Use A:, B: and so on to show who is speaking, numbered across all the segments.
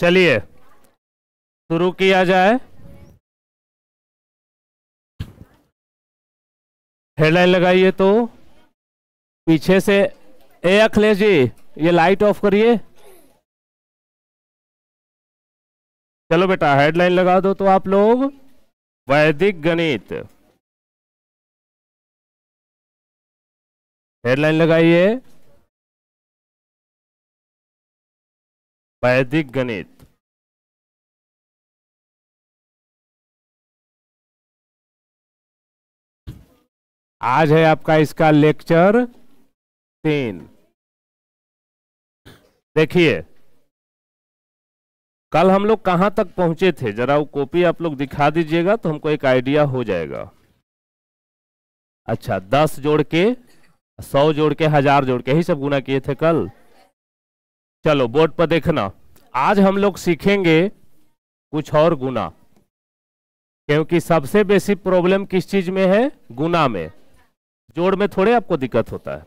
A: चलिए शुरू किया जाए हेडलाइन लगाइए तो पीछे से ए अखिलेश जी ये लाइट ऑफ करिए चलो बेटा हेडलाइन लगा दो तो आप लोग वैदिक गणित हेडलाइन लगाइए वैदिक गणित
B: आज है आपका इसका लेक्चर तीन देखिए कल हम लोग कहां तक पहुंचे थे जरा वो कॉपी आप लोग दिखा दीजिएगा तो हमको एक आइडिया हो जाएगा अच्छा दस जोड़ के सौ जोड़ के हजार जोड़ के ही सब गुना किए थे कल चलो बोर्ड पर देखना आज हम लोग सीखेंगे कुछ और गुना क्योंकि सबसे बेसिक प्रॉब्लम किस चीज में है गुना में जोड़ में थोड़े आपको दिक्कत होता है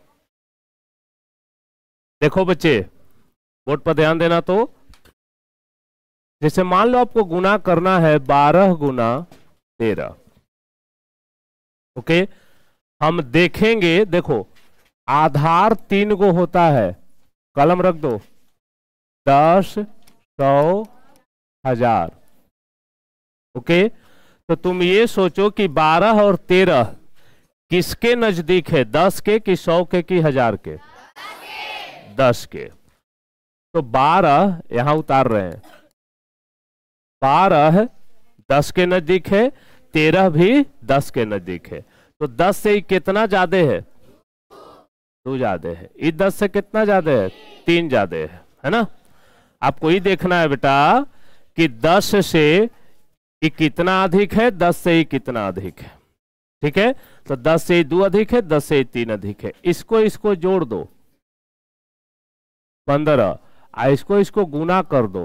B: देखो बच्चे बोर्ड पर ध्यान देना तो जैसे मान लो आपको गुना करना है बारह गुना तेरह ओके हम देखेंगे देखो आधार तीन गो होता है कलम रख दो दस सौ हजार ओके तो तुम ये सोचो कि बारह और तेरह किसके नजदीक है दस के कि सौ के कि हजार के दस के तो बारह यहां उतार रहे हैं बारह दस के नजदीक है तेरह भी दस के नजदीक है तो दस से ही कितना ज्यादा है दो ज्यादा है इस दस से कितना ज्यादा है तीन ज्यादा है है ना आपको ये देखना है बेटा कि दस से कितना अधिक है दस से ही कितना अधिक है ठीक है तो दस से दो अधिक है दस से तीन अधिक है इसको इसको जोड़ दो पंद्रह इसको इसको गुना कर दो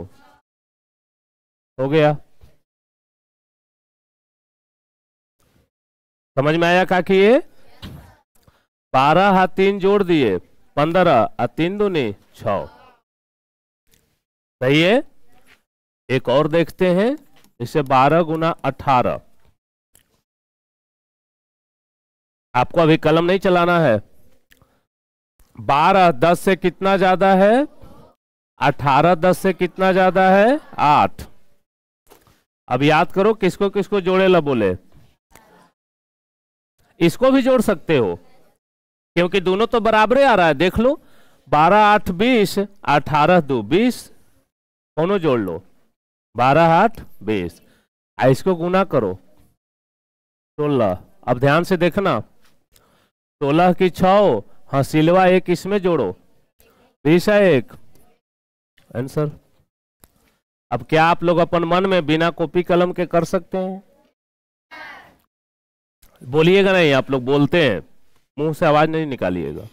B: हो गया समझ में आया का कि ये बारह हाथ तीन जोड़ दिए पंद्रह और तीन दूनी छ सही है एक और देखते हैं इसे बारह गुना अठारह आपको अभी कलम नहीं चलाना है बारह दस से कितना ज्यादा है अठारह दस से कितना ज्यादा है आठ अब याद करो किसको किसको जोड़े ला बोले इसको भी जोड़ सकते हो क्योंकि दोनों तो बराबर आ रहा है देख लो बारह आठ बीस अठारह दो बीस दोनों जोड़ लो बारह आठ बीस इसको गुना करो सोलह तो अब ध्यान से देखना सोलह की छो हाँ सिलवा एक इसमें जोड़ो बीस है एक आंसर अब क्या आप लोग अपन मन में बिना कॉपी कलम के कर सकते हैं बोलिएगा नहीं आप लोग बोलते
A: हैं मुंह से आवाज नहीं निकालिएगा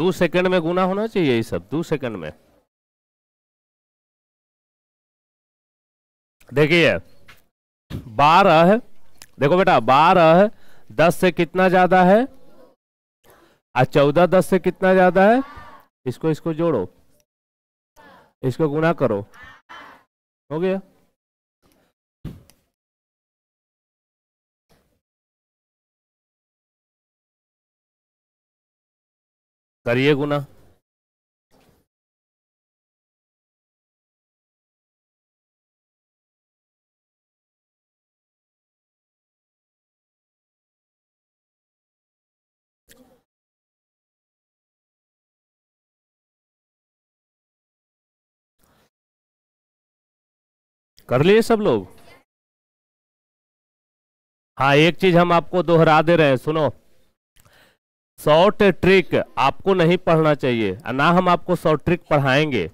A: दो सेकंड में गुना
B: होना चाहिए ये सब दो सेकंड में देखिए बारह देखो बेटा बारह दस से कितना ज्यादा है आ चौदह दस से कितना ज्यादा है इसको इसको जोड़ो इसको गुना करो हो गया करिए गुना कर लिए सब लोग हाँ एक चीज हम आपको दोहरा दे रहे हैं सुनो शॉर्ट ट्रिक आपको नहीं पढ़ना चाहिए ना हम आपको शॉर्ट ट्रिक पढ़ाएंगे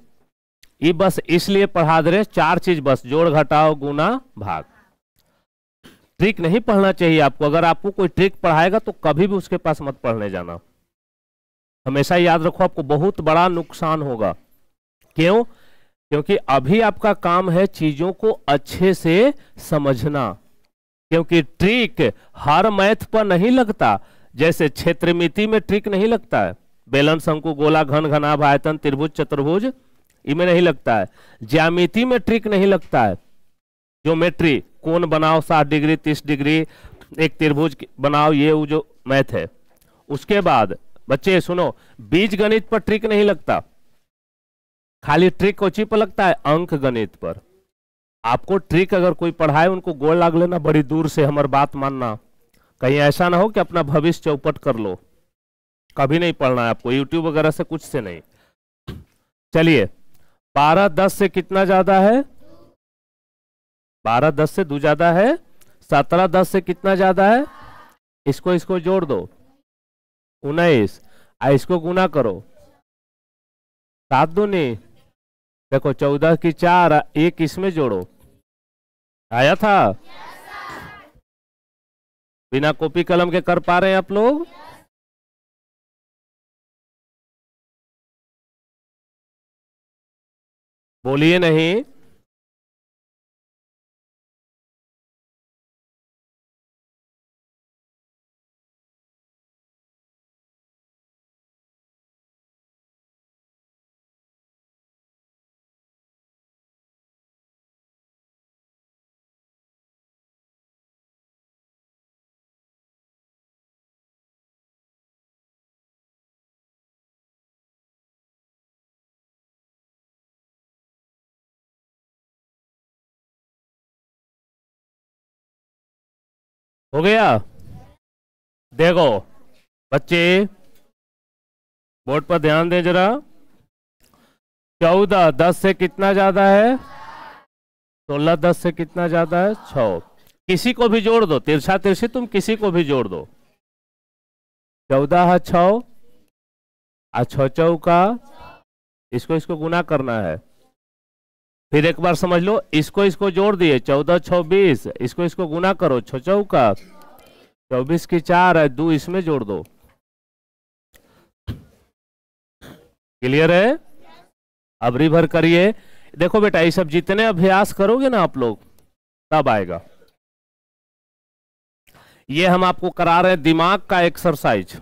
B: ये बस इसलिए पढ़ा दे रहे चार चीज बस जोड़ घटाओ गुना भाग ट्रिक नहीं पढ़ना चाहिए आपको अगर आपको कोई ट्रिक पढ़ाएगा तो कभी भी उसके पास मत पढ़ने जाना हमेशा याद रखो आपको बहुत बड़ा नुकसान होगा क्यों क्योंकि अभी आपका काम है चीजों को अच्छे से समझना क्योंकि ट्रिक हर मैथ पर नहीं लगता जैसे क्षेत्रमिति में ट्रिक नहीं लगता है बेलन शंकु गोला घन घनाभ आयतन त्रिभुज चतुर्भुज इनमें नहीं लगता है ज्यामिति में ट्रिक नहीं लगता है ज्योमेट्री कौन बनाओ साठ डिग्री तीस डिग्री एक त्रिभुज बनाओ ये वो जो मैथ है उसके बाद बच्चे सुनो बीज गणित पर ट्रिक नहीं लगता खाली ट्रिक कोची पर लगता है अंक गणित पर आपको ट्रिक अगर कोई पढ़ाए उनको गोल लाग लेना बड़ी दूर से हमार बात मानना कहीं ऐसा ना हो कि अपना भविष्य चौपट कर लो कभी नहीं पढ़ना है आपको यूट्यूब वगैरह से कुछ से नहीं चलिए बारह दस से कितना ज्यादा है बारह दस से दो ज्यादा है सत्रह दस से कितना ज्यादा है इसको इसको जोड़ दो उन्नीस आ इसको गुना करो सात दूनी देखो चौदह की चार एक इसमें जोड़ो आया था बिना कॉपी
A: कलम के कर पा रहे हैं आप लोग बोलिए नहीं हो गया
B: देखो बच्चे बोर्ड पर ध्यान दें जरा चौदह दस से कितना ज्यादा है सोलह दस से कितना ज्यादा है छ किसी को भी जोड़ दो तिरछा तिरछी तुम किसी को भी जोड़ दो चौदह है छ चौ छ चौका इसको इसको गुना करना है फिर एक बार समझ लो इसको इसको जोड़ दिए चौदह छब्बीस इसको इसको गुना करो छ चौका चौबीस की चार है दो इसमें जोड़ दो क्लियर है अब रिभर करिए देखो बेटा ये सब जितने अभ्यास करोगे ना आप लोग तब आएगा ये हम आपको
A: करा रहे हैं दिमाग का एक्सरसाइज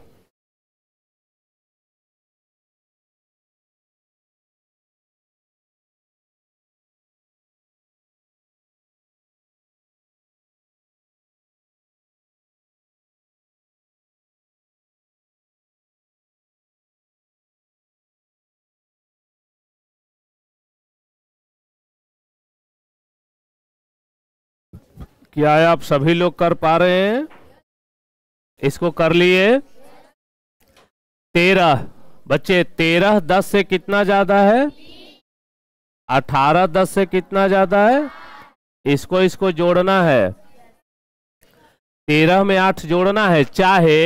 B: क्या आप सभी लोग कर पा रहे हैं इसको कर लिए तेरह बच्चे तेरह दस से कितना ज्यादा है अठारह दस से कितना ज्यादा है इसको इसको जोड़ना है तेरह में आठ जोड़ना है चाहे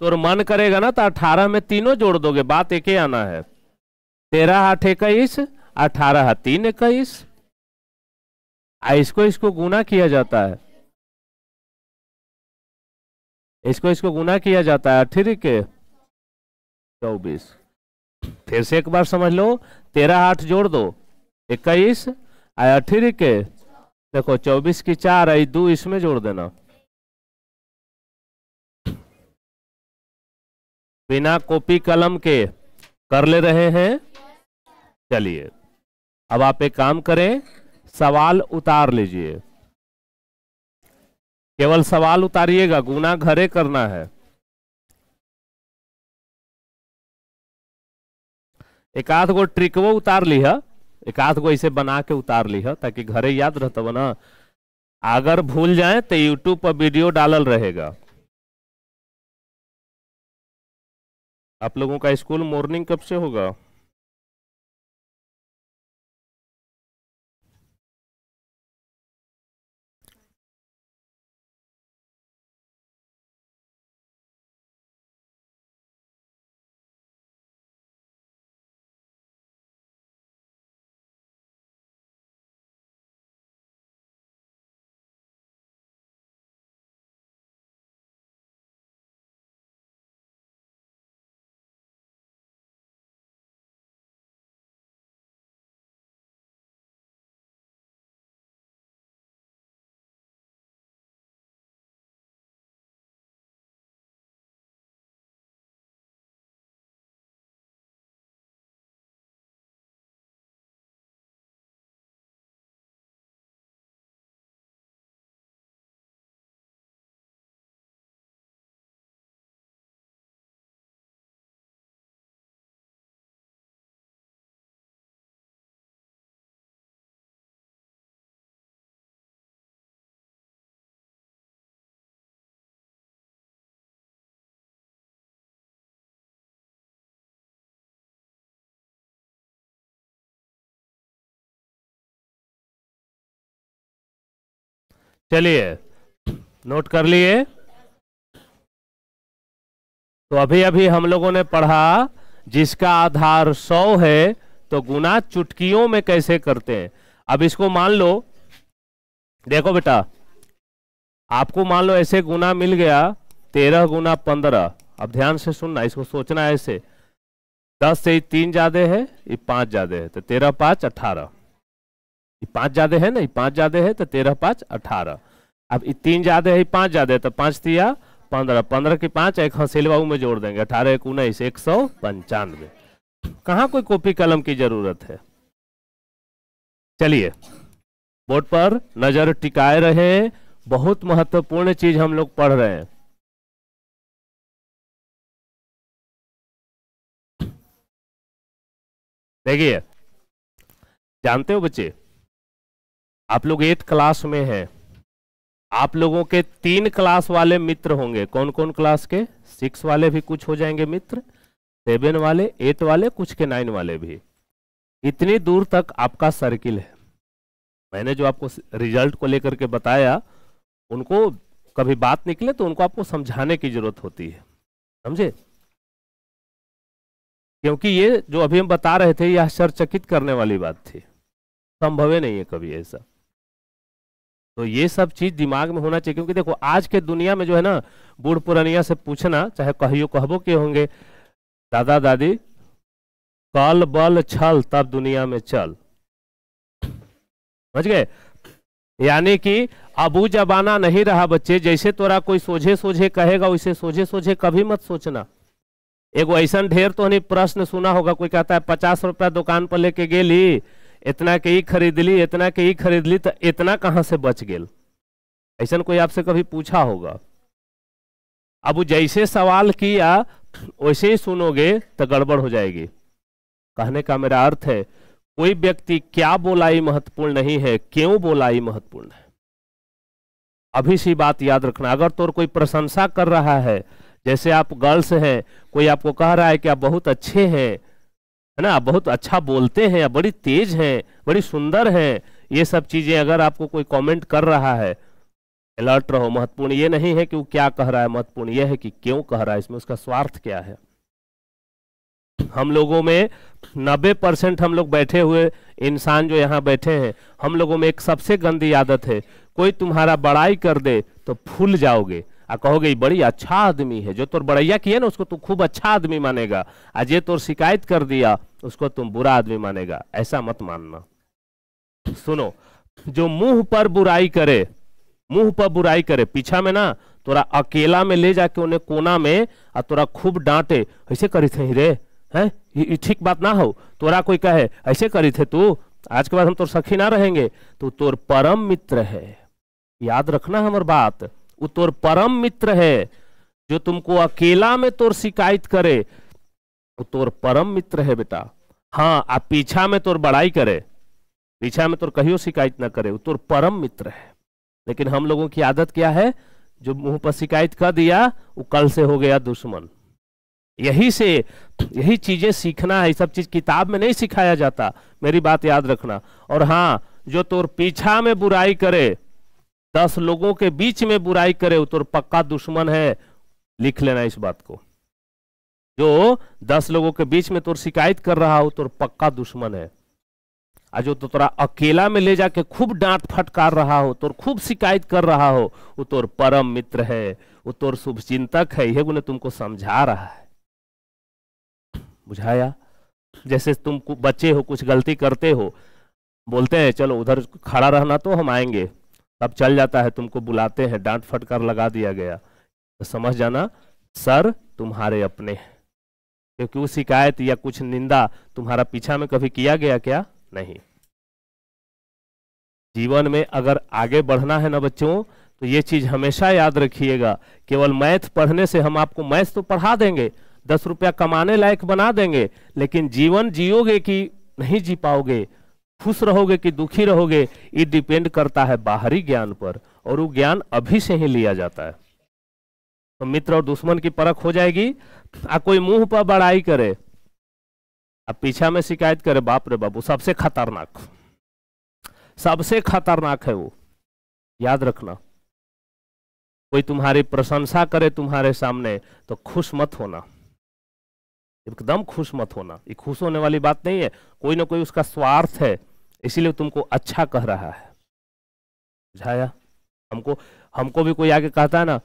B: तो मन करेगा ना तो अठारह में तीनों जोड़ दोगे बात एक ही आना है तेरह आठ इक्कीस अठारह तीन इक्कीस
A: इसको इसको गुना किया जाता है
B: इसको इसको गुना किया जाता है ठीक है चौबीस फिर से एक बार समझ लो तेरह आठ जोड़ दो इक्कीस आया ठीक है देखो चौबीस की चार आई दो इसमें जोड़ देना बिना कॉपी कलम के कर ले रहे हैं चलिए अब आप एक काम करें सवाल उतार लीजिए केवल सवाल उतारिएगा गुना घरे करना है एकाध गो ट्रिकवो उतार ली है एकाध गो ऐसे बना के उतार ली है ताकि घरे याद रहता ना अगर भूल जाए तो यूट्यूब पर वीडियो डालल रहेगा आप लोगों का स्कूल मॉर्निंग कब से होगा चलिए नोट कर लिए तो अभी अभी हम लोगों ने पढ़ा जिसका आधार सौ है तो गुना चुटकियों में कैसे करते हैं अब इसको मान लो देखो बेटा आपको मान लो ऐसे गुना मिल गया तेरह गुना पंद्रह अब ध्यान से सुनना इसको सोचना ऐसे दस से तीन ज्यादा है ये पांच ज्यादा है तो तेरह पांच अठारह पांच ज्यादा है ना पांच ज्यादा है तो तेरह पांच अठारह अब तीन ज्यादा है पांच ज्यादा है तो पांच तिया पंद्रह पंद्रह की पांच एक हंसिलवा में जोड़ देंगे अठारह एक उन्नीस एक सौ पंचानवे कहाँ कोई कॉपी कलम की जरूरत है चलिए बोर्ड पर नजर टिकाए रहे बहुत महत्वपूर्ण चीज हम लोग पढ़ रहे हैं देखिए जानते हो बच्चे आप लोग एट क्लास में हैं आप लोगों के तीन क्लास वाले मित्र होंगे कौन कौन क्लास के सिक्स वाले भी कुछ हो जाएंगे मित्र सेवन वाले एट वाले कुछ के नाइन वाले भी इतनी दूर तक आपका सर्किल है मैंने जो आपको रिजल्ट को लेकर के बताया उनको कभी बात निकले तो उनको आपको समझाने की जरूरत होती है समझे क्योंकि ये जो अभी हम बता रहे थे ये आश्चर्यचकित करने वाली बात थी संभव नहीं है कभी ऐसा तो ये सब चीज दिमाग में होना चाहिए क्योंकि देखो आज के दुनिया में जो है ना बूढ़ पुरानिया से पूछना चाहे कहियो कहबो के होंगे दादा दादी कल बल छल तब दुनिया में चल समझ गए यानी कि अबू जबाना नहीं रहा बच्चे जैसे तोरा कोई सोझे सोझे कहेगा वैसे सोझे सोझे कभी मत सोचना एगो ऐसा ढेर तो नहीं प्रश्न सुना होगा कोई कहता है पचास रुपया दुकान पर लेके गेली इतना के ही खरीद ली इतना के ही खरीद ली तो इतना कहाँ से बच गए ऐसा कोई आपसे कभी पूछा होगा अब जैसे सवाल किया वैसे ही सुनोगे तो गड़बड़ हो जाएगी कहने का मेरा अर्थ है कोई व्यक्ति क्या बोलाई महत्वपूर्ण नहीं है क्यों बोलाई महत्वपूर्ण है अभी सी बात याद रखना अगर तो कोई प्रशंसा कर रहा है जैसे आप गर्ल्स हैं कोई आपको कह रहा है कि आप बहुत अच्छे हैं है ना आप बहुत अच्छा बोलते हैं आप बड़ी तेज हैं बड़ी सुंदर हैं ये सब चीज़ें अगर आपको कोई कमेंट कर रहा है अलर्ट रहो महत्वपूर्ण ये नहीं है कि वो क्या कह रहा है महत्वपूर्ण यह है कि क्यों कह रहा है इसमें उसका स्वार्थ क्या है हम लोगों में 90 परसेंट हम लोग बैठे हुए इंसान जो यहाँ बैठे हैं हम लोगों में एक सबसे गंदी आदत है कोई तुम्हारा बड़ाई कर दे तो फूल जाओगे आ कहोगे बड़ी अच्छा आदमी है जो तोर बड़ैया किए ना उसको तू खूब अच्छा आदमी मानेगा आज ये तोर शिकायत कर दिया उसको तुम बुरा आदमी मानेगा ऐसा मत मानना सुनो जो मुंह पर बुराई करे मुंह पर बुराई करे पीछा में ना तोरा अकेला में ले जाके उन्हें कोना में आ तोरा खूब डांटे ऐसे करी थे रे है ये ठीक बात ना हो तोरा कोई कहे ऐसे करी थे तू आज के बाद हम तोर सखी ना रहेंगे तो तोर परम मित्र है याद रखना हमार बात वो तोर परम मित्र है जो तुमको अकेला में तोर शिकायत करे वो तोर परम मित्र है बेटा हाँ आ पीछा में तोर बड़ाई करे पीछा में तोर कहियो शिकायत ना करे वो तोर परम मित्र है लेकिन हम लोगों की आदत क्या है जो मुंह पर शिकायत कर दिया वो कल से हो गया दुश्मन यही से यही चीजें सीखना है सब चीज किताब में नहीं सिखाया जाता मेरी बात याद रखना और हाँ जो तोर पीछा में बुराई करे दस लोगों के बीच में बुराई करे तो पक्का दुश्मन है लिख लेना इस बात को जो दस लोगों के बीच में तोर शिकायत कर रहा हो तो पक्का दुश्मन है आ जो तो तोरा अकेला में ले जाके खूब डांट फटकार रहा हो तो खूब शिकायत कर रहा हो वो तोर परम मित्र है वो तोर चिंतक है यह गुने तुमको समझा रहा है बुझाया जैसे तुम बच्चे हो कुछ गलती करते हो बोलते हैं चलो उधर खड़ा रहना तो हम आएंगे तब चल जाता है तुमको बुलाते हैं डांट फटकार लगा दिया गया तो समझ जाना सर तुम्हारे अपने क्योंकि वो शिकायत या कुछ निंदा तुम्हारा पीछा में कभी किया गया क्या नहीं जीवन में अगर आगे बढ़ना है ना बच्चों तो ये चीज हमेशा याद रखिएगा केवल मैथ पढ़ने से हम आपको मैथ तो पढ़ा देंगे दस रुपया कमाने लायक बना देंगे लेकिन जीवन जियोगे कि नहीं जी पाओगे खुश रहोगे कि दुखी रहोगे ये डिपेंड करता है बाहरी ज्ञान पर और वो ज्ञान अभी से ही लिया जाता है तो मित्र और दुश्मन की परख हो जाएगी आ कोई मुंह पर बड़ाई करे आ पीछा में शिकायत करे बाप रे बाबू सबसे खतरनाक सबसे खतरनाक है वो याद रखना कोई तुम्हारी प्रशंसा करे तुम्हारे सामने तो खुश मत होना एकदम खुश मत होना ये खुश होने वाली बात नहीं है कोई ना कोई उसका स्वार्थ है इसीलिए तुमको अच्छा कह रहा है बुझाया हमको हमको भी कोई आगे कहता है ना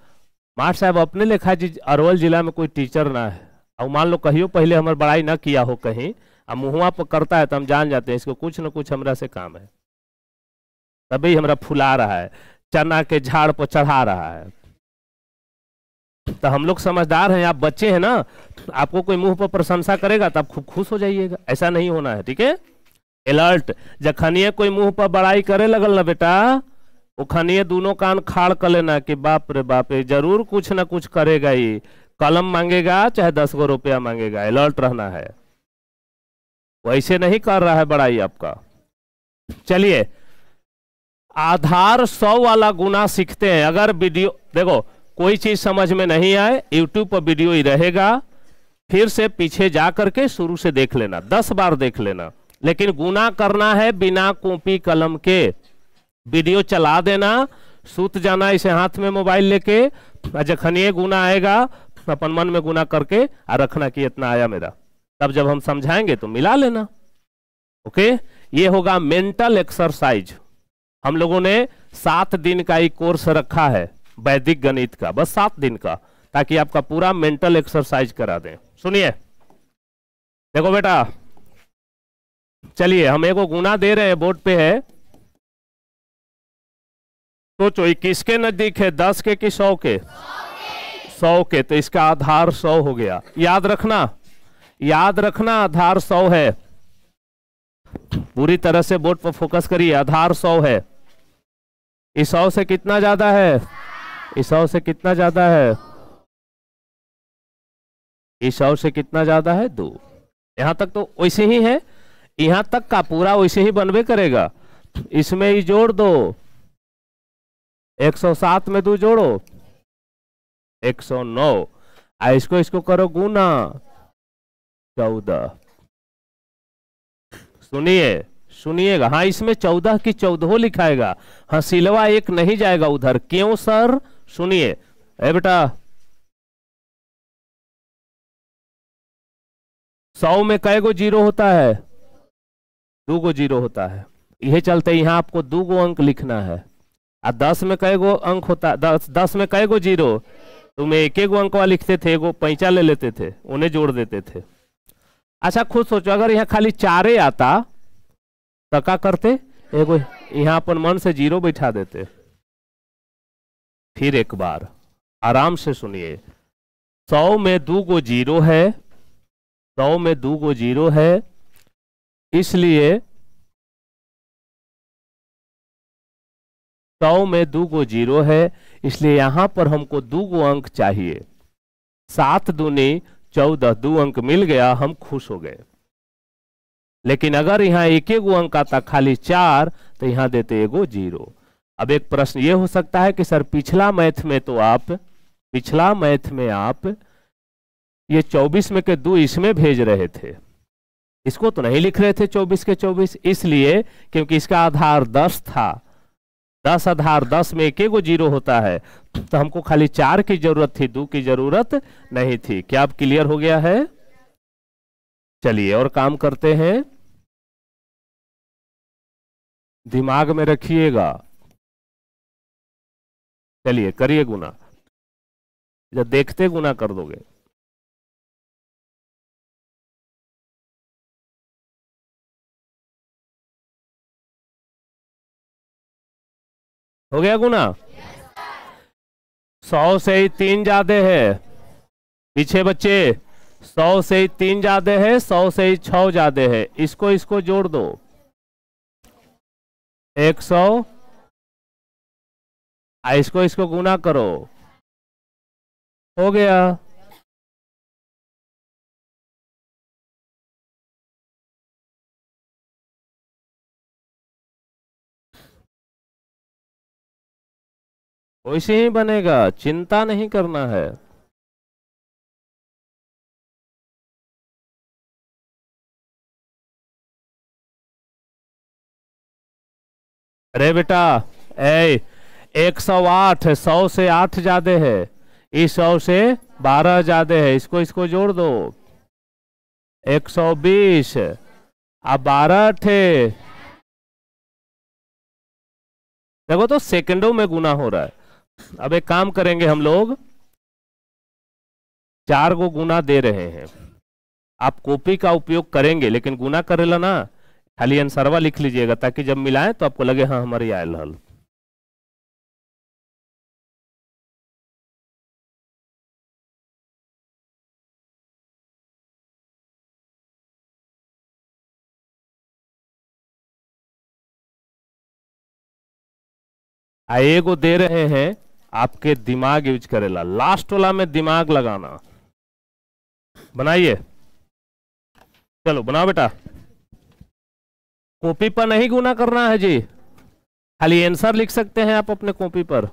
B: मार साहब अपने लिखा जी अरवल जिला में कोई टीचर ना है और मान लो कहियो पहले हमारे बड़ाई ना किया हो कहीं अब मुहुआ पर करता है तो हम जान जाते हैं इसको कुछ ना कुछ हमरा से काम है तभी हमरा फुला रहा है चना के झाड़ पर चढ़ा रहा है तो हम लोग समझदार हैं आप बच्चे हैं ना आपको कोई मुंह पर प्रशंसा करेगा तो आप खूब खुश हो जाइएगा ऐसा नहीं होना है ठीक है अलर्ट जखनिए कोई मुंह पर बड़ाई करे लगल ना बेटा उखनिए दोनों कान खाड़ कर लेना कि बाप रे बाप रे जरूर कुछ ना कुछ करेगा ये कलम मांगेगा चाहे दस गो रुपया मांगेगा अलर्ट रहना है वैसे नहीं कर रहा है बड़ाई आपका चलिए आधार सौ वाला गुना सीखते हैं अगर वीडियो देखो कोई चीज समझ में नहीं आए यूट्यूब पर वीडियो ही रहेगा फिर से पीछे जा करके शुरू से देख लेना दस बार देख लेना लेकिन गुना करना है बिना कॉपी कलम के वीडियो चला देना सूत जाना इसे हाथ में मोबाइल लेके जखनिए गुना आएगा अपन मन में गुना करके और रखना कि इतना आया मेरा तब जब हम समझाएंगे तो मिला लेना ओके ये होगा मेंटल एक्सरसाइज हम लोगों ने सात दिन का एक कोर्स रखा है वैदिक गणित का बस सात दिन का ताकि आपका पूरा मेंटल एक्सरसाइज करा दें सुनिए देखो बेटा चलिए हम एक गुना दे रहे हैं बोर्ड पे है सोचो तो किसके नजदीक है दस के कि सौ के सौ के तो इसका आधार सौ हो गया याद रखना याद रखना आधार सौ है पूरी तरह से बोर्ड पर फोकस करिए आधार सौ है इस सौ से कितना ज्यादा है इस सौ से कितना ज्यादा है इस सौ से कितना ज्यादा है दो यहां तक तो वैसे ही है यहां तक का पूरा वैसे ही बनबे करेगा इसमें ही जोड़ दो 107 में दो जोड़ो 109 नौ इसको इसको करो गुना चौदह सुनिए सुनिएगा हाँ इसमें चौदह की चौदह लिखाएगा हाँ सिलवा एक नहीं जाएगा उधर क्यों सर सुनिए अरे बेटा
A: सौ में कै गो जीरो होता
B: है दो गो जीरो होता है यही चलते यहाँ आपको दो गो अंक लिखना है आ दस में कई गो अंक होता दस दस में कई गो जीरो तो में एक अंक अंकवा लिखते थे एगो पैंचा ले लेते थे उन्हें जोड़ देते थे अच्छा खुद सोचो अगर यहाँ खाली चारे आता तो क्या करते एगो यहाँ अपन मन से जीरो बैठा देते फिर एक बार आराम से सुनिए सौ में दो गो जीरो है सौ में दो गो जीरो है
A: इसलिए
B: सौ में दो गो जीरो है इसलिए यहां पर हमको दो गो अंक चाहिए सात दूनी चौदह दो अंक मिल गया हम खुश हो गए लेकिन अगर यहां एक गो अंक आता खाली चार तो यहां देते एगो जीरो अब एक प्रश्न ये हो सकता है कि सर पिछला मैथ में तो आप पिछला मैथ में आप ये चौबीस में के दो इसमें भेज रहे थे इसको तो नहीं लिख रहे थे चौबीस के चौबीस इसलिए क्योंकि इसका आधार दस था दस आधार दस में एक एगो जीरो होता है तो हमको खाली चार की जरूरत थी दो की जरूरत नहीं थी क्या अब क्लियर हो गया है चलिए और काम करते हैं दिमाग में रखिएगा
A: चलिए करिए गुना जब देखते गुना कर दोगे
B: हो गया गुना सौ से ही तीन ज्यादा है पीछे बच्चे सौ से ही तीन ज्यादा है सौ से ही छ ज्यादा है इसको इसको जोड़ दो एक सौ
A: इसको इसको गुना करो हो गया वैसे ही बनेगा चिंता नहीं करना है अरे बेटा
B: ए एक सौ आठ सौ से आठ ज्यादा है इस सौ से बारह ज्यादा है इसको इसको जोड़ दो एक सौ बीस
A: अब बारह थे देखो
B: तो सेकंडों में गुना हो रहा है अब एक काम करेंगे हम लोग चार को गुना दे रहे हैं आप कॉपी का उपयोग करेंगे लेकिन गुना करेला ना खाली आंसरवा लिख लीजिएगा ताकि जब मिलाएं तो आपको लगे हाँ हमारी आयल हल एगो दे रहे हैं आपके दिमाग यूज करेला लास्ट वाला में दिमाग लगाना बनाइए चलो बनाओ बेटा कॉपी पर नहीं गुना करना है जी खाली आंसर लिख
A: सकते हैं आप अपने कॉपी पर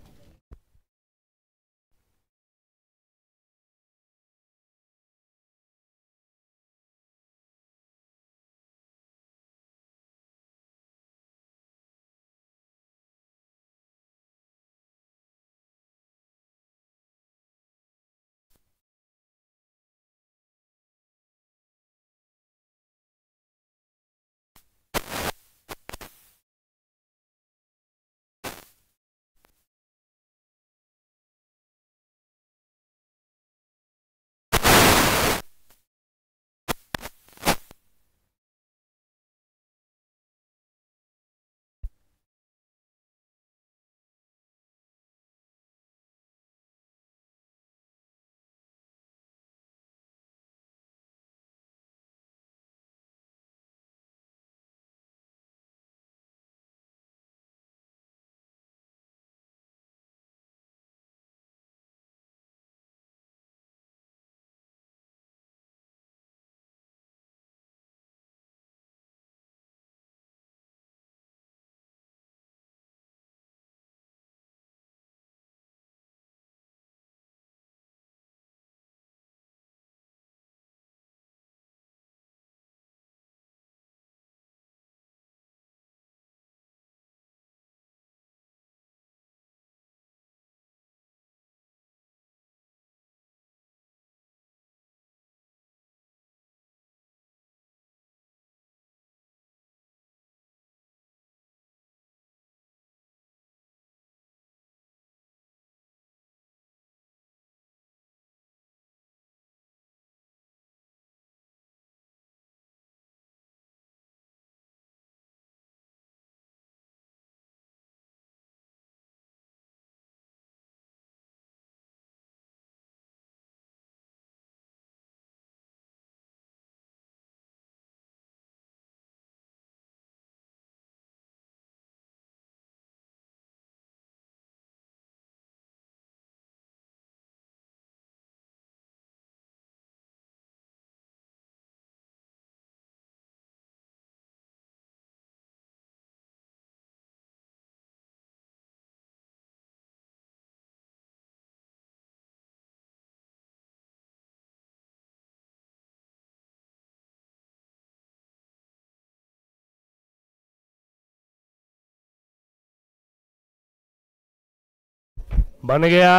B: बन गया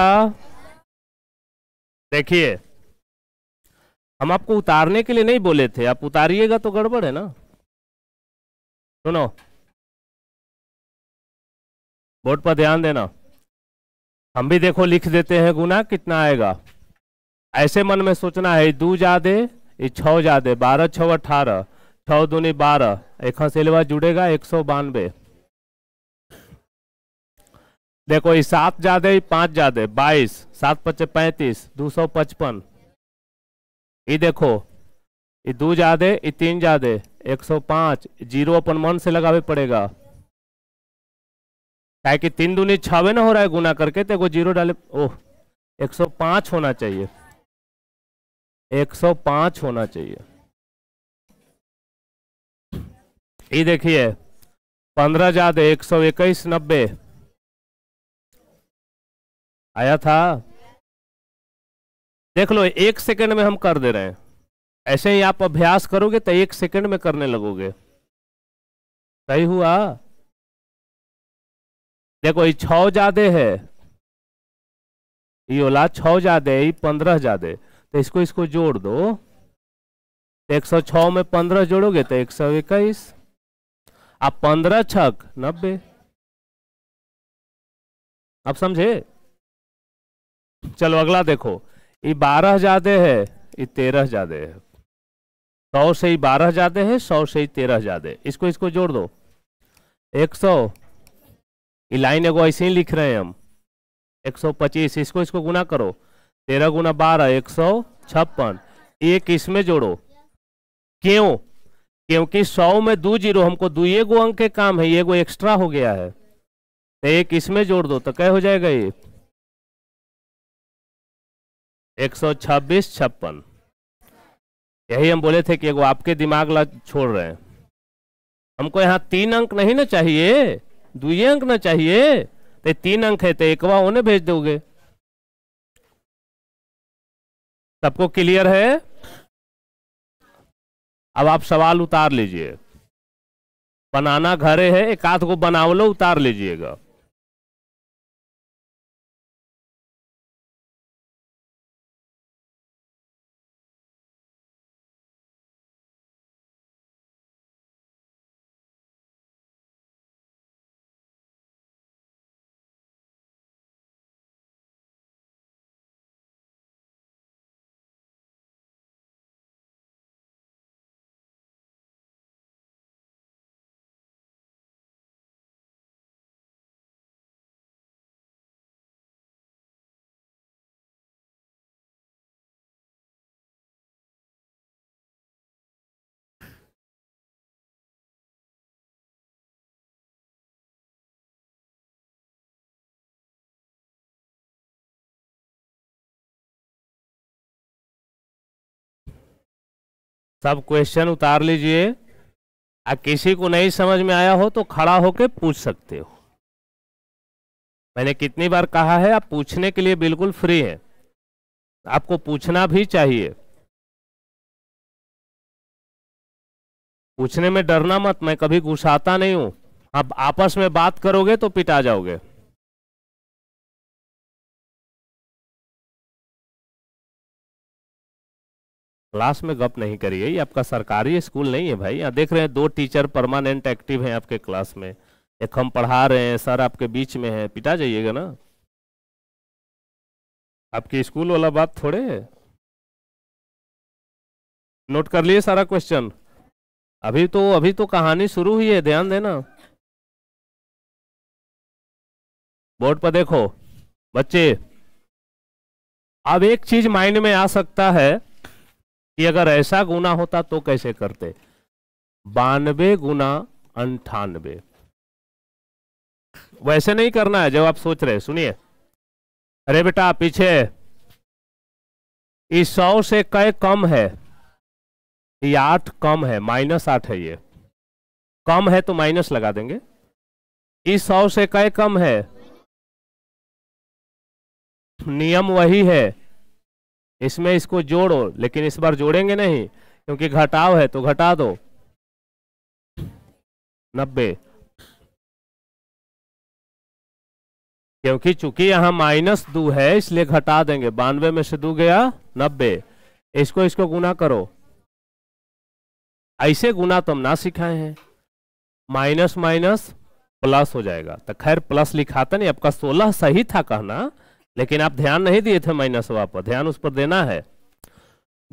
B: देखिए हम आपको उतारने के लिए नहीं बोले थे आप उतारिएगा तो गड़बड़ है ना
A: सुनो बोर्ड
B: पर ध्यान देना हम भी देखो लिख देते हैं गुना कितना आएगा ऐसे मन में सोचना है दू जादे ये छः जादे बारह छः अठारह छः दूनी बारह एक सिलवा जुड़ेगा एक सौ बानवे देखो ये सात ज्यादा ही पांच ज्यादा बाईस सात पच्चे पैंतीस दो सौ पचपन ये देखो ये दो ज्यादा ये तीन ज्यादा एक सौ पांच जीरो अपन मन से लगावे पड़ेगा ताकि कि तीन दूनी छावे ना हो रहा है गुना करके देखो तो जीरो डाले ओह एक सौ पांच होना चाहिए एक सौ पांच होना चाहिए ये देखिए पंद्रह ज्यादा एक सौ इक्कीस नब्बे आया था देख लो एक सेकंड में हम कर दे रहे हैं ऐसे ही आप अभ्यास करोगे तो एक सेकंड में करने लगोगे सही हुआ देखो ये छ ज्यादा है ये ओला छ ज्यादा ये पंद्रह ज्यादा तो इसको इसको जोड़ दो एक सौ छ में पंद्रह जोड़ोगे तो एक सौ इक्कीस आप पंद्रह छक नब्बे आप समझे चलो अगला देखो ये बारह ज्यादा है ये तेरह ज्यादा है सौ से ही बारह ज्यादा है सौ से ही तेरह ज्यादा इसको इसको जोड़ दो एक सौ ये लाइन एगो ऐसे ही लिख रहे हैं हम एक सौ पच्चीस इसको इसको गुना करो तेरह गुना बारह एक सौ छप्पन एक इसमें जोड़ो क्यों क्योंकि सौ में दो जीरो हमको दो एगो अंक के काम है ये गो एक्स्ट्रा हो गया है तो एक इसमें जोड़ दो तो क्या हो जाएगा ये एक सौ छब्बीस छप्पन यही हम बोले थे कि वो आपके दिमाग ला छोड़ रहे हैं हमको यहाँ तीन अंक नहीं ना चाहिए दुई अंक ना चाहिए तो तीन अंक है तो एकवा उन्हें भेज दोगे सबको क्लियर है अब आप सवाल उतार लीजिए बनाना घरे है एक आध को बनावलो उतार लीजिएगा सब क्वेश्चन उतार लीजिए आ किसी को नहीं समझ में आया हो तो खड़ा होके पूछ सकते हो मैंने कितनी बार कहा है आप पूछने के लिए बिल्कुल फ्री हैं आपको पूछना भी चाहिए पूछने में डरना मत मैं कभी घुसाता नहीं हूं आप आपस में बात करोगे तो पिटा जाओगे क्लास में गप नहीं करिए ये आपका सरकारी स्कूल नहीं है भाई यहाँ देख रहे हैं दो टीचर परमानेंट एक्टिव हैं आपके क्लास में एक हम पढ़ा रहे हैं सर आपके बीच में है पिटा जाइएगा ना आपके स्कूल वाला बात थोड़े है
A: नोट कर लिए सारा क्वेश्चन अभी तो अभी तो कहानी शुरू हुई है ध्यान देना
B: बोर्ड पर देखो बच्चे अब एक चीज माइंड में आ सकता है कि अगर ऐसा गुना होता तो कैसे करते बानवे गुना अंठानवे वैसे नहीं करना है जब आप सोच रहे सुनिए अरे बेटा पीछे इस सौ से कई कम है ये आठ कम है माइनस आठ है ये कम है तो माइनस लगा देंगे इस सौ से कई कम है नियम वही है इसमें इसको जोड़ो लेकिन इस बार जोड़ेंगे नहीं क्योंकि घटाव है तो घटा दो नब्बे क्योंकि चूंकि यहां माइनस दो है इसलिए घटा देंगे बानवे में से दो गया नब्बे इसको इसको गुना करो ऐसे गुना तो हम ना सिखाए हैं माइनस माइनस प्लस हो जाएगा तो खैर प्लस लिखा था तो नहीं आपका सोलह सही था कहना लेकिन आप ध्यान नहीं दिए थे माइनस वहां पर ध्यान उस पर देना है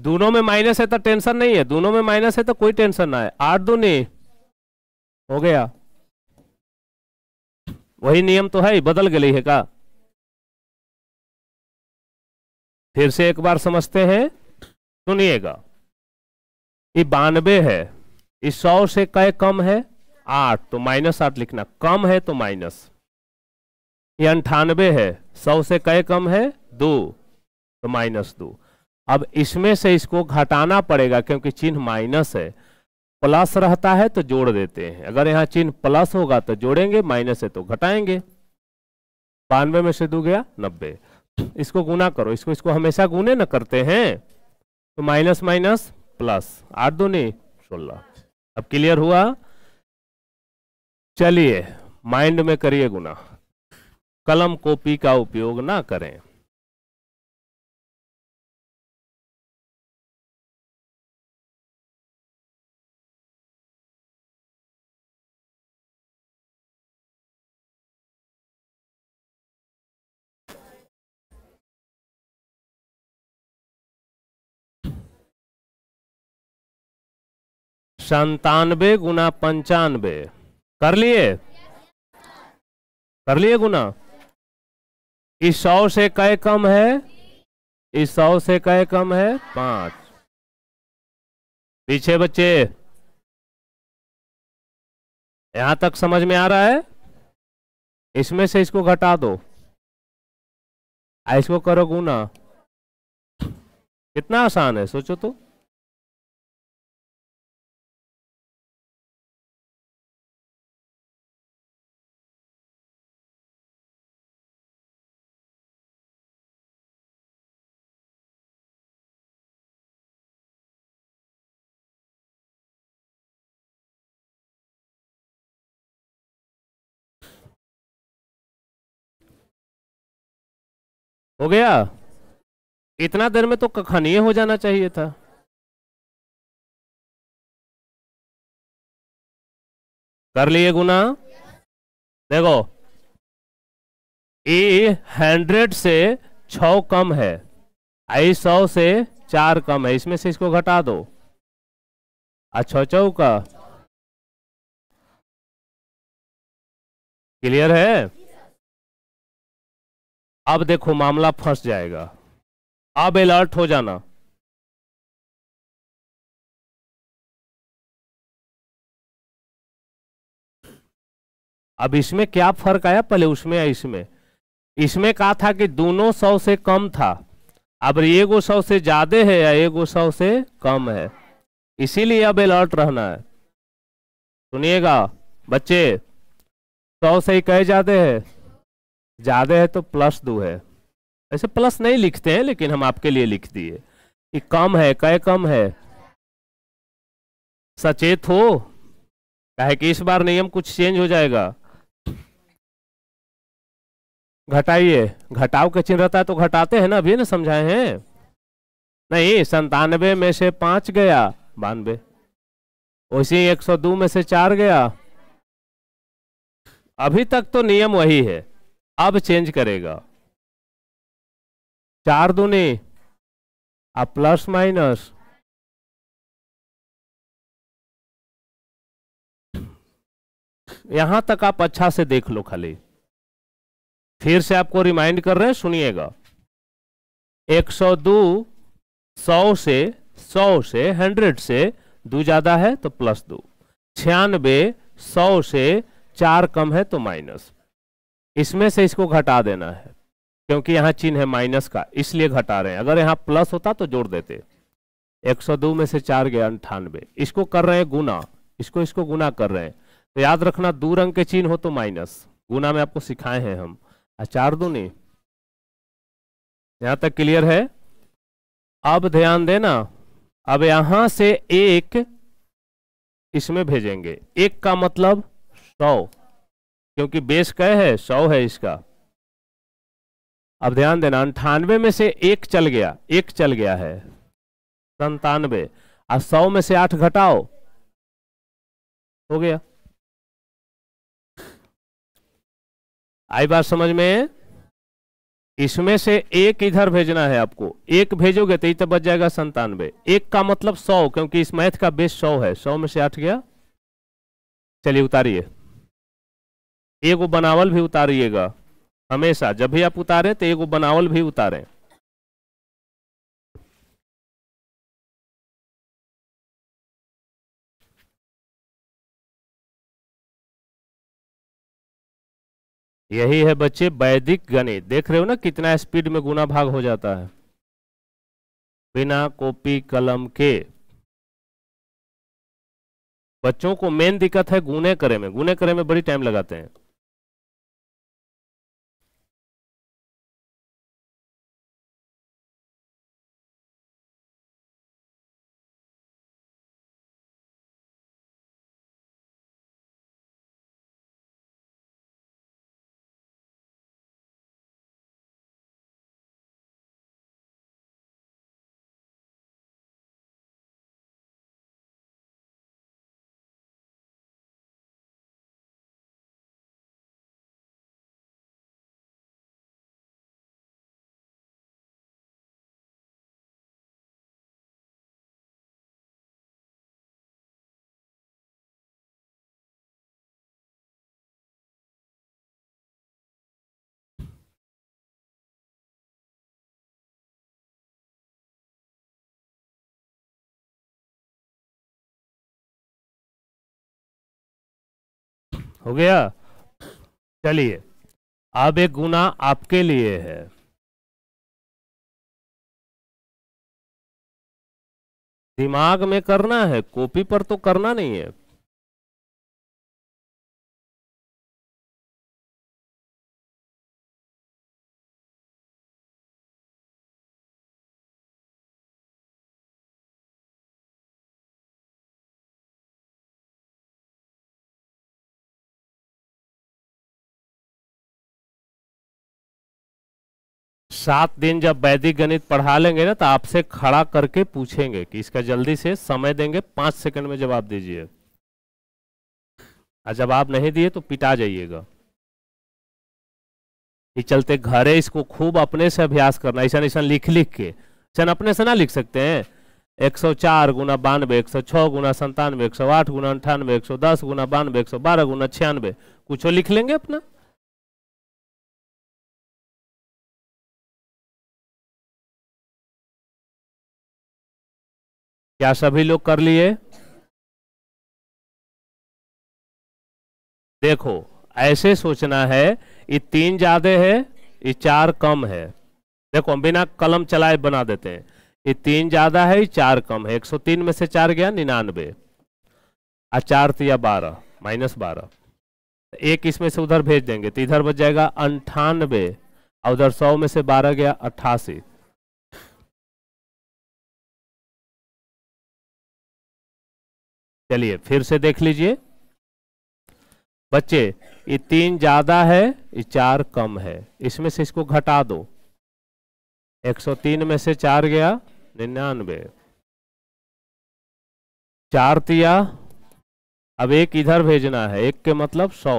B: दोनों में माइनस है तो टेंशन नहीं है दोनों में माइनस है तो कोई टेंशन ना है आठ नहीं हो गया वही नियम तो है
A: बदल गई है का फिर से एक बार समझते
B: हैं सुनिएगा ये बानवे है ये सौ से कह कम है आठ तो माइनस आठ लिखना कम है तो माइनस ये अंठानवे है सौ से कई कम है दो तो माइनस दो अब इसमें से इसको घटाना पड़ेगा क्योंकि चिन्ह माइनस है प्लस रहता है तो जोड़ देते हैं अगर यहाँ चिन्ह प्लस होगा तो जोड़ेंगे माइनस है तो घटाएंगे बानवे में से दो गया नब्बे इसको गुना करो इसको इसको हमेशा गुने ना करते हैं तो माइनस माइनस प्लस आठ दो नहीं सोलह अब क्लियर हुआ चलिए माइंड में करिए गुना
A: कलम कॉपी का उपयोग ना करें संतानवे
B: गुना पंचानवे कर लिए कर लिए गुना इस सौ से कई कम है इस सौ से कह कम है पांच पीछे बच्चे
A: यहां तक समझ में आ रहा है इसमें से इसको घटा दो इसको करो गुना कितना आसान है सोचो तो हो गया इतना देर में तो कखनीय हो जाना चाहिए था
B: कर लिए गुना देखो ए हंड्रेड से छ कम है आई सौ से चार कम है इसमें से इसको घटा दो अच्छा छ चौ का
A: क्लियर है अब देखो मामला फंस जाएगा अब अलर्ट हो जाना
B: अब इसमें क्या फर्क आया पहले उसमें या इसमें इसमें कहा था कि दोनों सौ से कम था अब ये गो सौ से ज्यादा है या ये गो सौ से कम है इसीलिए अब अलर्ट रहना है सुनिएगा बच्चे सौ से ही कहे जाते हैं ज़्यादा है तो प्लस दो है ऐसे प्लस नहीं लिखते हैं लेकिन हम आपके लिए लिख दिए कि कम है कह कम है सचेत हो कहे कि इस बार नियम कुछ चेंज हो जाएगा घटाइए घटाव के चिन्ह रहता है तो घटाते हैं ना अभी ना समझाए हैं नहीं संतानवे में से पांच गया बानवे वैसे एक सौ दो में से चार गया अभी तक तो नियम वही है अब चेंज करेगा चार दूने
A: अब प्लस माइनस
B: यहां तक आप अच्छा से देख लो खाली फिर से आपको रिमाइंड कर रहे हैं सुनिएगा 102 100 से 100 से 100 से दो ज्यादा है तो प्लस दो छियानबे 100 से चार कम है तो माइनस इसमें से इसको घटा देना है क्योंकि यहां चिन्ह है माइनस का इसलिए घटा रहे हैं अगर यहां प्लस होता तो जोड़ देते 102 में से चार गया अंठानवे इसको कर रहे हैं गुना इसको इसको गुना कर रहे हैं तो याद रखना दो रंग के चिन्ह हो तो माइनस गुना में आपको सिखाए हैं हम चार दूनी यहां तक क्लियर है अब ध्यान देना अब यहां से एक इसमें भेजेंगे एक का मतलब सौ क्योंकि बेस क्या है सौ है इसका अब ध्यान देना अंठानवे में से एक चल गया एक चल गया है संतानवे और सौ में से आठ घटाओ हो गया आई बात समझ में इसमें से एक इधर भेजना है आपको एक भेजोगे तो इतना बच जाएगा संतानवे एक का मतलब सौ क्योंकि इस मैथ का बेस सौ है सौ में से आठ गया चलिए उतारिए तो एगो बनावल भी उतारिएगा हमेशा जब भी आप उतारें तो एगो बनावल भी उतारें
A: यही है बच्चे
B: वैदिक गणित देख रहे हो ना कितना स्पीड में गुना भाग हो जाता है बिना कॉपी कलम के बच्चों को मेन दिक्कत है गुने करे में गुने करे में बड़ी टाइम लगाते हैं
A: हो गया चलिए अब एक गुना आपके लिए है दिमाग में करना है कॉपी पर तो करना नहीं है
B: सात दिन जब वैदिक गणित पढ़ा लेंगे ना तो आपसे खड़ा करके पूछेंगे कि इसका जल्दी से समय देंगे पांच सेकंड में जवाब दीजिए और जवाब नहीं दिए तो पिटा जाइएगा ये चलते घरे इसको खूब अपने से अभ्यास करना ऐसा ऐसा लिख लिख के ऐसा अपने से ना लिख सकते हैं एक सौ चार गुना बानवे एक सौ छः गुना संतानवे एक सौ आठ गुना अंठानवे एक सौ दस गुना बानवे एक सौ बारह गुना छियानवे कुछ तो लिख लेंगे अपना
A: क्या सभी लोग कर लिए
B: देखो ऐसे सोचना है ये तीन ज्यादा है ये चार कम है देखो हम बिना कलम चलाए बना देते हैं ये तीन ज्यादा है ये चार कम है 103 में से चार गया निन्यानवे आ चार या बारह माइनस बारह एक इसमें से उधर भेज देंगे तो इधर बच जाएगा अंठानवे और उधर सौ में से बारह गया अट्ठासी
A: चलिए फिर से देख लीजिए
B: बच्चे ये तीन ज्यादा है ये चार कम है इसमें से इसको घटा दो 103 में से चार गया निन्यानवे चार तिया अब एक इधर भेजना है एक के मतलब सौ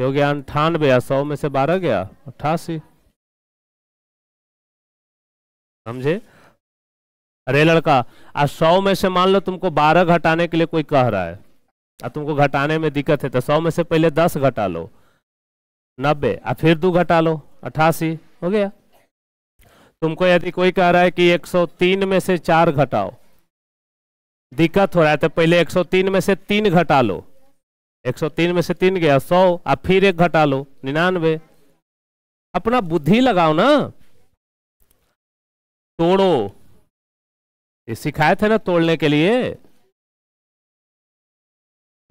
B: हो गया अंठानवे या सौ में से बारह गया अट्ठासी समझे अरे लड़का आज सौ में से मान लो तुमको बारह घटाने के लिए कोई कह रहा है आ तुमको घटाने में दिक्कत है तो सौ में से पहले दस घटा लो नब्बे आ फिर दो घटा लो अठासी हो गया तुमको यदि कोई कह रहा है कि एक सौ तीन में से चार घटाओ दिक्कत हो रहा है तो पहले एक सौ तीन में से तीन घटा लो एक सौ तीन में से तीन गया सौ आ फिर एक घटा लो निन्यानवे अपना बुद्धि लगाओ ना तोड़ो ये सिखाए थे ना तोड़ने के लिए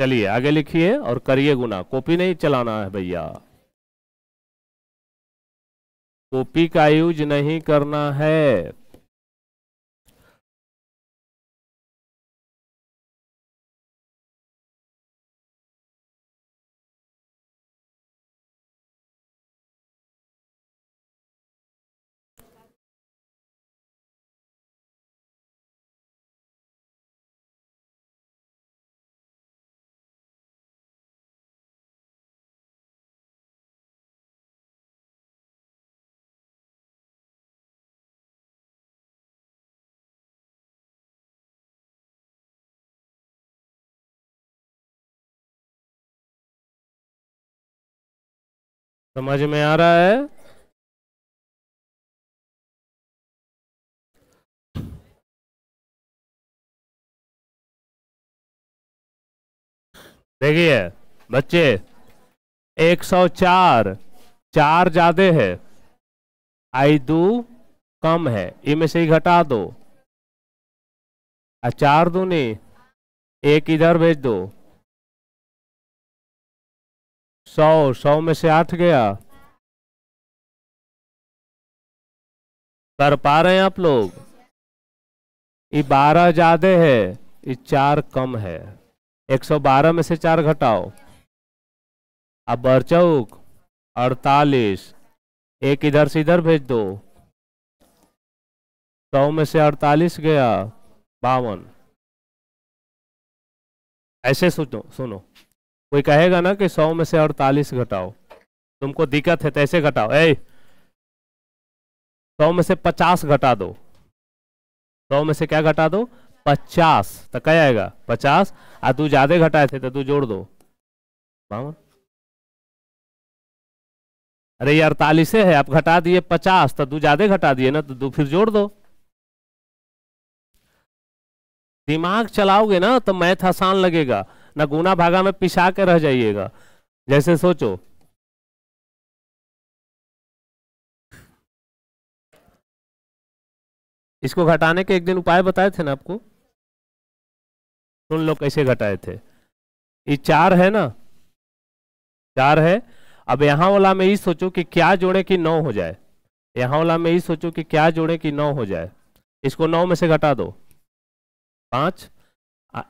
B: चलिए आगे लिखिए और करिए गुना कॉपी नहीं चलाना है भैया कॉपी का यूज नहीं करना है
A: समझ में आ रहा है
B: देखिए बच्चे 104 चार ज्यादा है आई दू कम है इनमें से ही घटा दो चार चार दूनी एक इधर भेज दो
A: सौ सौ में से आठ गया कर पा रहे हैं आप लोग
B: ये बारह ज्यादा है ये चार कम है एक सौ बारह में से चार घटाओ अब बरचौक अड़तालीस एक इधर से इधर भेज दो सौ में से अड़तालीस गया बावन ऐसे सुनो सुनो कोई कहेगा ना कि सौ में से अड़तालीस घटाओ तुमको दिक्कत है तैसे तो घटाओ ए सौ में से पचास घटा दो सौ में से क्या घटा दो पचास तो कह आएगा पचास और तू ज्यादा घटाए थे तो तू जोड़ दो बावन अरे ये अड़तालीस है आप घटा दिए पचास तो तू ज्यादा घटा दिए ना तो तू फिर जोड़ दो दिमाग चलाओगे ना तो मैथ आसान लगेगा ना गुना भागा में पिसा के रह जाइएगा जैसे सोचो इसको घटाने के एक दिन उपाय बताए थे ना आपको सुन लो कैसे घटाए थे ये चार है ना चार है अब यहां वाला में ही सोचो कि क्या जोड़े कि नौ हो जाए यहां वाला में ही सोचो कि क्या जोड़े कि नौ हो जाए इसको नौ में से घटा दो पांच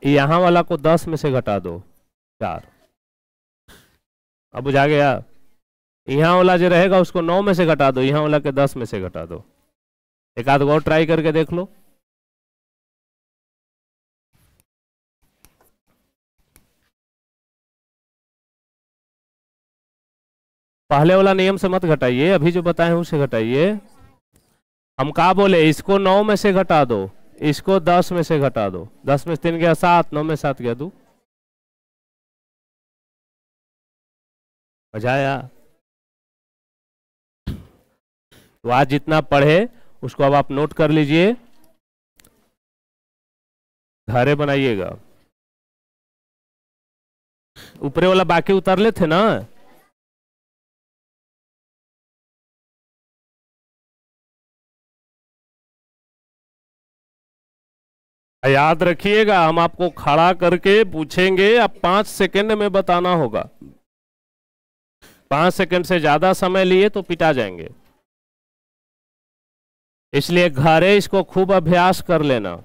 B: यहां वाला को दस में से घटा दो चार अब बुझा गया यहां वाला जो रहेगा उसको नौ में से घटा दो यहां वाला के दस में से घटा दो एक आध और ट्राई करके देख लो
A: पहले वाला नियम से मत
B: घटाइए अभी जो बताए उसे घटाइए हम कहा बोले इसको नौ में से घटा दो इसको दस में से घटा दो दस में से तीन गया सात नौ में सात गया दो बजाया
A: तो आज जितना पढ़े उसको अब आप नोट कर लीजिए धारे बनाइएगा ऊपरे वाला बाकी उतार ले थे ना
B: याद रखिएगा हम आपको खड़ा करके पूछेंगे अब पांच सेकंड में बताना होगा पांच सेकंड से ज्यादा समय लिए तो पिटा जाएंगे इसलिए घरे इसको खूब अभ्यास
A: कर लेना